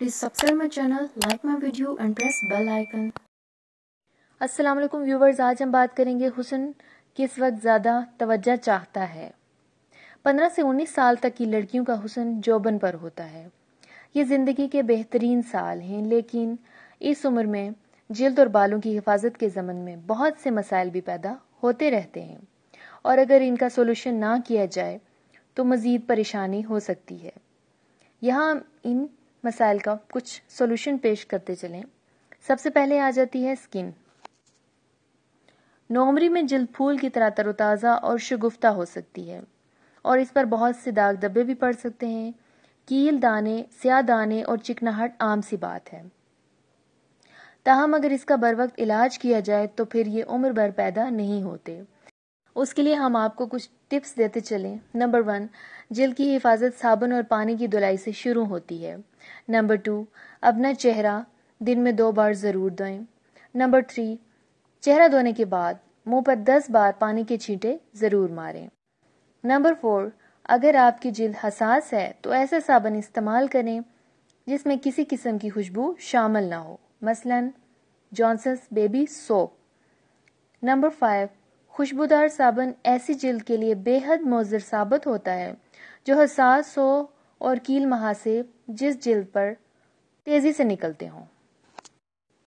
please subscribe my channel like my video and press bell icon अस्सलाम वालेकुम viewers आज हम बात करेंगे हुसन किस वक्त ज़्यादा तवज्जा चाहता है 15 से 19 साल तक की लड़कियों का हुसन जोबन पर होता है ये ज़िंदगी के बेहतरीन साल हैं लेकिन इस उम्र में जल्द और बालों की हिफाजत के ज़मन में बहुत से मसाइल भी पैदा होते रहते हैं और अगर इनका सोल्यूशन ना किया जाए तो मज़ीद परेशानी हो सकती है यहाँ इन मसाइल का कुछ सॉल्यूशन पेश करते चलें सबसे पहले आ जाती है स्किन नवंबरी में जल्द फूल की तरह तरोताज़ा और शगुफ्ता हो सकती है और इस पर बहुत से दाग धब्बे भी पड़ सकते हैं कील दाने स्या दाने और चिकनाहट आम सी बात है ताहम अगर इसका बर वक्त इलाज किया जाए तो फिर ये उम्र भर पैदा नहीं होते उसके लिए हम आपको कुछ टिप्स देते चलें नंबर वन जल की हिफाजत साबुन और पानी की धुलाई से शुरू होती है नंबर टू अपना चेहरा दिन में दो बार ज़रूर धोएं नंबर थ्री चेहरा धोने के बाद मुंह पर दस बार पानी के छींटे ज़रूर मारें नंबर फोर अगर आपकी जिल्द हसास है तो ऐसा साबुन इस्तेमाल करें जिसमें किसी किस्म की खुशबू शामिल ना हो मसलन Johnson's baby soap number five खुशबूदार साबन ऐसी जल्द के लिए बेहद मौजर साबित होता है जो हसास हो और कील महासे जिस जल्द पर तेजी से निकलते हों